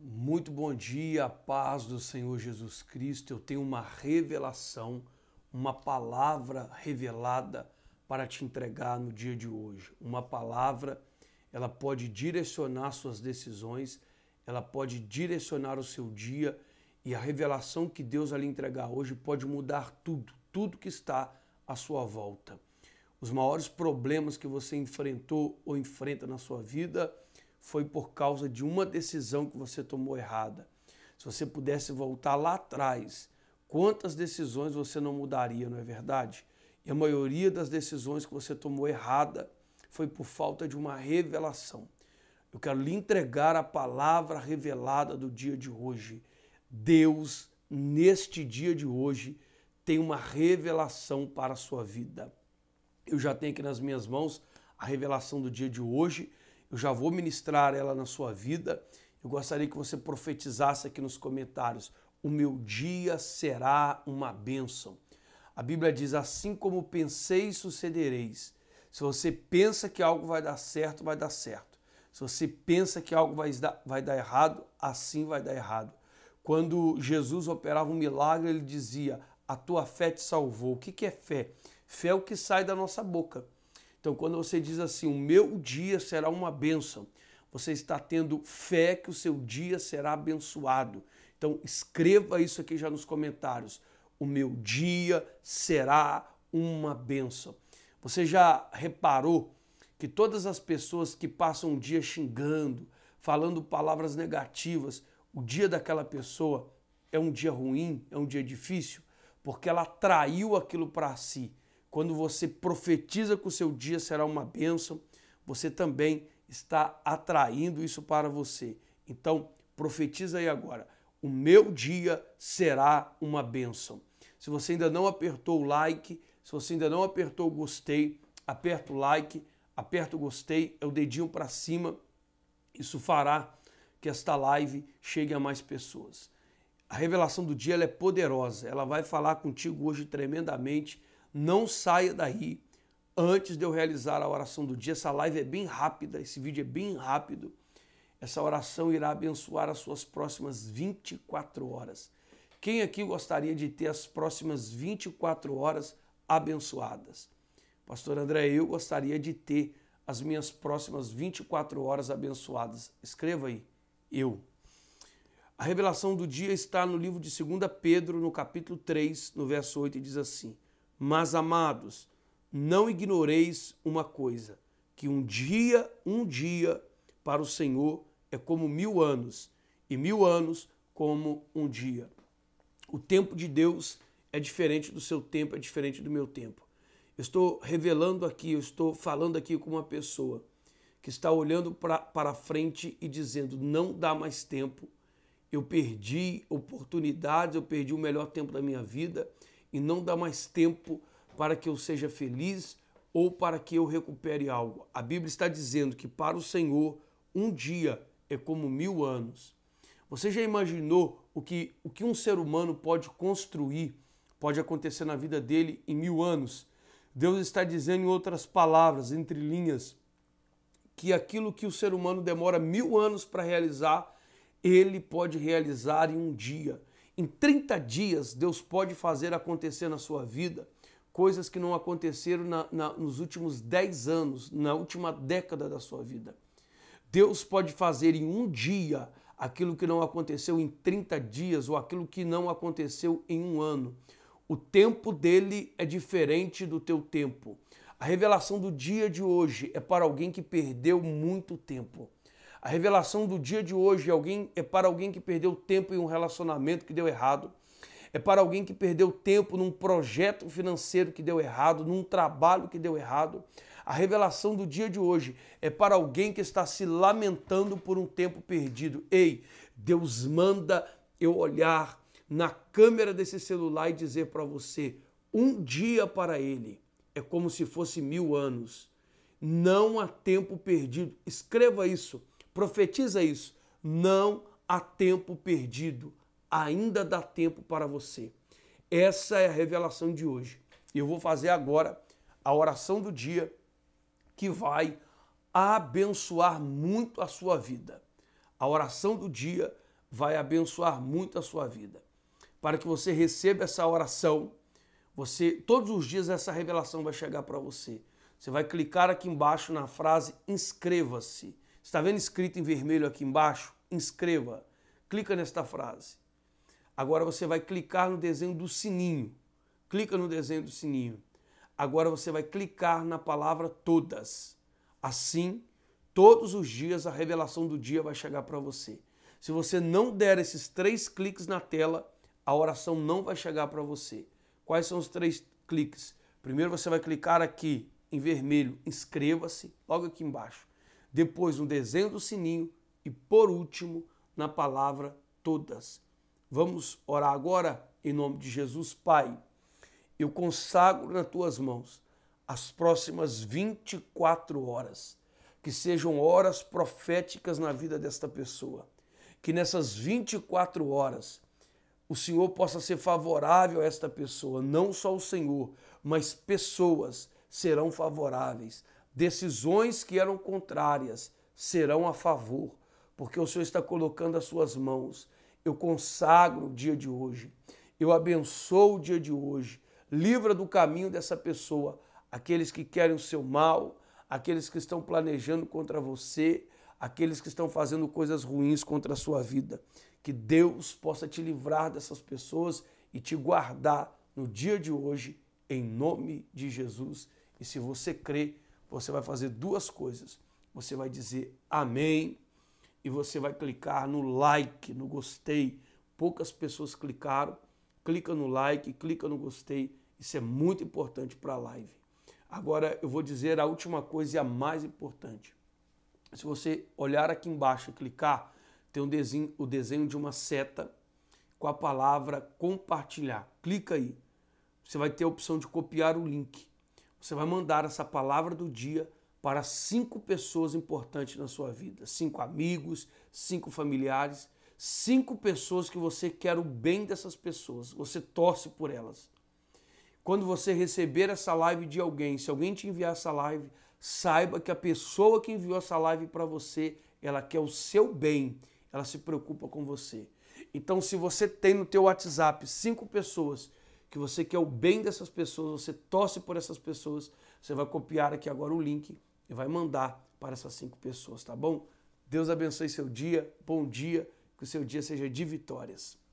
Muito bom dia, paz do Senhor Jesus Cristo. Eu tenho uma revelação, uma palavra revelada para te entregar no dia de hoje. Uma palavra, ela pode direcionar suas decisões, ela pode direcionar o seu dia e a revelação que Deus vai lhe entregar hoje pode mudar tudo, tudo que está à sua volta. Os maiores problemas que você enfrentou ou enfrenta na sua vida, foi por causa de uma decisão que você tomou errada. Se você pudesse voltar lá atrás, quantas decisões você não mudaria, não é verdade? E a maioria das decisões que você tomou errada foi por falta de uma revelação. Eu quero lhe entregar a palavra revelada do dia de hoje. Deus, neste dia de hoje, tem uma revelação para a sua vida. Eu já tenho aqui nas minhas mãos a revelação do dia de hoje. Eu já vou ministrar ela na sua vida. Eu gostaria que você profetizasse aqui nos comentários: o meu dia será uma bênção. A Bíblia diz: assim como pensei, sucedereis. Se você pensa que algo vai dar certo, vai dar certo. Se você pensa que algo vai dar, vai dar errado, assim vai dar errado. Quando Jesus operava um milagre, ele dizia: A tua fé te salvou. O que é fé? Fé é o que sai da nossa boca. Então, quando você diz assim, o meu dia será uma bênção, você está tendo fé que o seu dia será abençoado. Então, escreva isso aqui já nos comentários. O meu dia será uma bênção. Você já reparou que todas as pessoas que passam o dia xingando, falando palavras negativas, o dia daquela pessoa é um dia ruim, é um dia difícil, porque ela traiu aquilo para si quando você profetiza que o seu dia será uma bênção, você também está atraindo isso para você. Então, profetiza aí agora. O meu dia será uma bênção. Se você ainda não apertou o like, se você ainda não apertou o gostei, aperta o like, aperta o gostei, é o dedinho para cima. Isso fará que esta live chegue a mais pessoas. A revelação do dia é poderosa, ela vai falar contigo hoje tremendamente não saia daí antes de eu realizar a oração do dia. Essa live é bem rápida, esse vídeo é bem rápido. Essa oração irá abençoar as suas próximas 24 horas. Quem aqui gostaria de ter as próximas 24 horas abençoadas? Pastor André, eu gostaria de ter as minhas próximas 24 horas abençoadas. Escreva aí, eu. A revelação do dia está no livro de 2 Pedro, no capítulo 3, no verso 8, e diz assim: mas, amados, não ignoreis uma coisa, que um dia, um dia para o Senhor é como mil anos, e mil anos como um dia. O tempo de Deus é diferente do seu tempo, é diferente do meu tempo. Eu estou revelando aqui, eu estou falando aqui com uma pessoa que está olhando pra, para frente e dizendo: não dá mais tempo, eu perdi oportunidades, eu perdi o melhor tempo da minha vida, e não dá mais tempo para que eu seja feliz ou para que eu recupere algo. A Bíblia está dizendo que para o Senhor um dia é como mil anos. Você já imaginou o que, o que um ser humano pode construir, pode acontecer na vida dele em mil anos? Deus está dizendo, em outras palavras, entre linhas, que aquilo que o ser humano demora mil anos para realizar, ele pode realizar em um dia. Em 30 dias, Deus pode fazer acontecer na sua vida coisas que não aconteceram na, na, nos últimos 10 anos, na última década da sua vida. Deus pode fazer em um dia aquilo que não aconteceu em 30 dias ou aquilo que não aconteceu em um ano. O tempo dele é diferente do teu tempo. A revelação do dia de hoje é para alguém que perdeu muito tempo. A revelação do dia de hoje é, é para alguém que perdeu tempo em um relacionamento que deu errado, é para alguém que perdeu tempo num projeto financeiro que deu errado, num trabalho que deu errado. A revelação do dia de hoje é para alguém que está se lamentando por um tempo perdido. Ei, Deus manda eu olhar na câmera desse celular e dizer para você: um dia para ele é como se fosse mil anos. Não há tempo perdido. Escreva isso. Profetiza isso. Não há tempo perdido. Ainda dá tempo para você. Essa é a revelação de hoje. Eu vou fazer agora a oração do dia que vai abençoar muito a sua vida. A oração do dia vai abençoar muito a sua vida. Para que você receba essa oração, você todos os dias essa revelação vai chegar para você. Você vai clicar aqui embaixo na frase inscreva-se Está vendo escrito em vermelho aqui embaixo? Inscreva. Clica nesta frase. Agora você vai clicar no desenho do sininho. Clica no desenho do sininho. Agora você vai clicar na palavra todas. Assim, todos os dias a revelação do dia vai chegar para você. Se você não der esses três cliques na tela, a oração não vai chegar para você. Quais são os três cliques? Primeiro você vai clicar aqui em vermelho, inscreva-se, logo aqui embaixo depois no desenho do sininho e, por último, na palavra todas. Vamos orar agora em nome de Jesus, Pai. Eu consagro nas tuas mãos as próximas 24 horas, que sejam horas proféticas na vida desta pessoa. Que nessas 24 horas o Senhor possa ser favorável a esta pessoa, não só o Senhor, mas pessoas serão favoráveis Decisões que eram contrárias serão a favor, porque o Senhor está colocando as suas mãos. Eu consagro o dia de hoje, eu abençoo o dia de hoje. Livra do caminho dessa pessoa aqueles que querem o seu mal, aqueles que estão planejando contra você, aqueles que estão fazendo coisas ruins contra a sua vida. Que Deus possa te livrar dessas pessoas e te guardar no dia de hoje, em nome de Jesus. E se você crê, você vai fazer duas coisas. Você vai dizer amém e você vai clicar no like, no gostei. Poucas pessoas clicaram. Clica no like, clica no gostei. Isso é muito importante para a live. Agora eu vou dizer a última coisa e a mais importante. Se você olhar aqui embaixo e clicar, tem um desenho, o desenho de uma seta com a palavra compartilhar. Clica aí. Você vai ter a opção de copiar o link. Você vai mandar essa palavra do dia para cinco pessoas importantes na sua vida: cinco amigos, cinco familiares, cinco pessoas que você quer o bem dessas pessoas, você torce por elas. Quando você receber essa live de alguém, se alguém te enviar essa live, saiba que a pessoa que enviou essa live para você, ela quer o seu bem, ela se preocupa com você. Então, se você tem no teu WhatsApp cinco pessoas que você quer o bem dessas pessoas, você torce por essas pessoas, você vai copiar aqui agora o link e vai mandar para essas cinco pessoas, tá bom? Deus abençoe seu dia, bom dia, que o seu dia seja de vitórias.